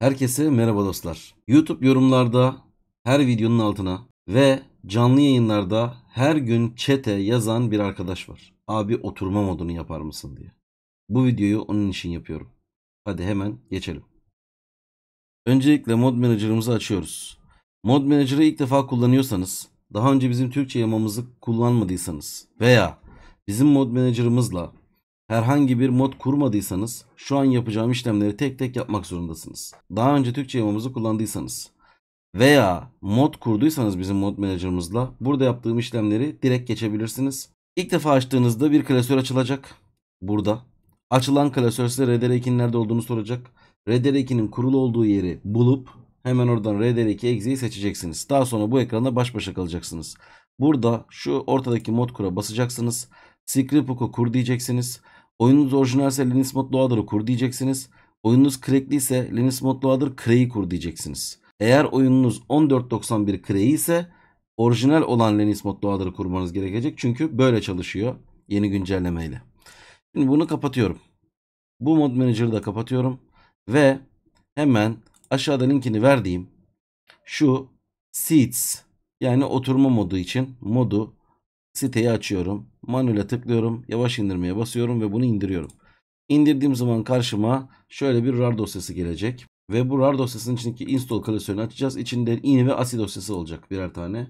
Herkese merhaba dostlar. YouTube yorumlarda her videonun altına ve canlı yayınlarda her gün çete yazan bir arkadaş var. Abi oturma modunu yapar mısın diye. Bu videoyu onun için yapıyorum. Hadi hemen geçelim. Öncelikle mod manager'ımızı açıyoruz. Mod manager'ı ilk defa kullanıyorsanız, daha önce bizim Türkçe yamamızı kullanmadıysanız veya bizim mod manager'ımızla Herhangi bir mod kurmadıysanız şu an yapacağım işlemleri tek tek yapmak zorundasınız. Daha önce Türkçe yamamızı kullandıysanız veya mod kurduysanız bizim mod manager'ımızla burada yaptığım işlemleri direkt geçebilirsiniz. İlk defa açtığınızda bir klasör açılacak. Burada. Açılan klasör size RDR2'nin nerede olduğunu soracak. RDR2'nin kurulu olduğu yeri bulup hemen oradan RDR2 exe'yi seçeceksiniz. Daha sonra bu ekranda baş başa kalacaksınız. Burada şu ortadaki mod kura basacaksınız. Script hook'u kur diyeceksiniz. Oyununuz orijinalse Linux Mod Loader'ı kur diyeceksiniz. Oyununuz crackli ise Linux Mod Loader Cray'i kur diyeceksiniz. Eğer oyununuz 1491 Cray ise orijinal olan Linux Mod Loader'ı kurmanız gerekecek. Çünkü böyle çalışıyor yeni güncellemeyle. Şimdi bunu kapatıyorum. Bu mod manager'ı da kapatıyorum. Ve hemen aşağıda linkini verdiğim şu seats yani oturma modu için modu siteyi açıyorum. Manuel'e tıklıyorum. Yavaş indirmeye basıyorum ve bunu indiriyorum. İndirdiğim zaman karşıma şöyle bir RAR dosyası gelecek. Ve bu RAR dosyasının içindeki install klasörünü açacağız. İçinde ini ve asi dosyası olacak birer tane.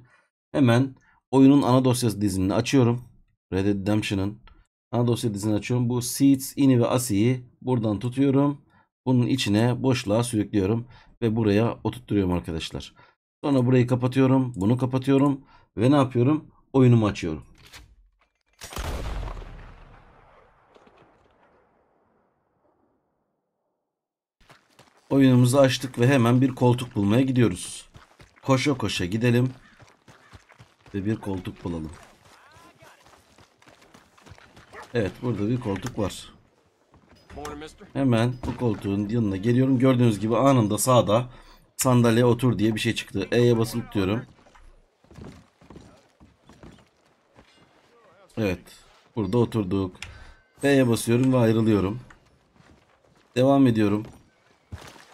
Hemen oyunun ana dosyası dizinini açıyorum. Red Dead Redemption'ın ana dosya dizini açıyorum. Bu seeds, ini ve asi'yi buradan tutuyorum. Bunun içine boşluğa sürüklüyorum ve buraya oturtturuyorum arkadaşlar. Sonra burayı kapatıyorum. Bunu kapatıyorum ve ne yapıyorum? Oyunumu açıyorum. Oyunumuzu açtık ve hemen bir koltuk bulmaya gidiyoruz. Koşa koşa gidelim. Ve bir koltuk bulalım. Evet burada bir koltuk var. Hemen bu koltuğun yanına geliyorum. Gördüğünüz gibi anında sağda sandalye otur diye bir şey çıktı. E'ye basılı diyorum. Evet. Burada oturduk. B'ye basıyorum ve ayrılıyorum. Devam ediyorum.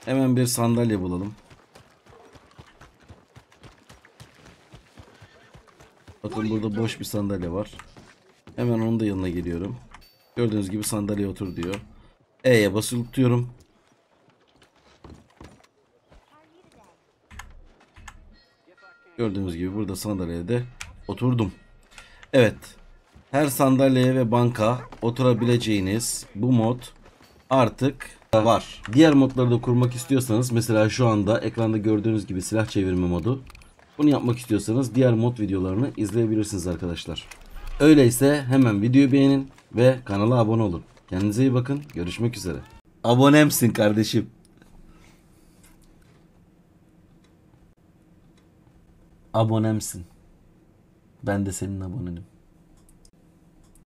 Hemen bir sandalye bulalım. Bakın burada boş bir sandalye var. Hemen onun da yanına geliyorum. Gördüğünüz gibi sandalye otur diyor. E'ye basılı tutuyorum. Gördüğünüz gibi burada sandalyede oturdum. Evet. Her sandalyeye ve banka oturabileceğiniz bu mod artık var. Diğer modları da kurmak istiyorsanız mesela şu anda ekranda gördüğünüz gibi silah çevirme modu. Bunu yapmak istiyorsanız diğer mod videolarını izleyebilirsiniz arkadaşlar. Öyleyse hemen videoyu beğenin ve kanala abone olun. Kendinize iyi bakın. Görüşmek üzere. Abonemsin kardeşim. Abonemsin. Ben de senin abonenim.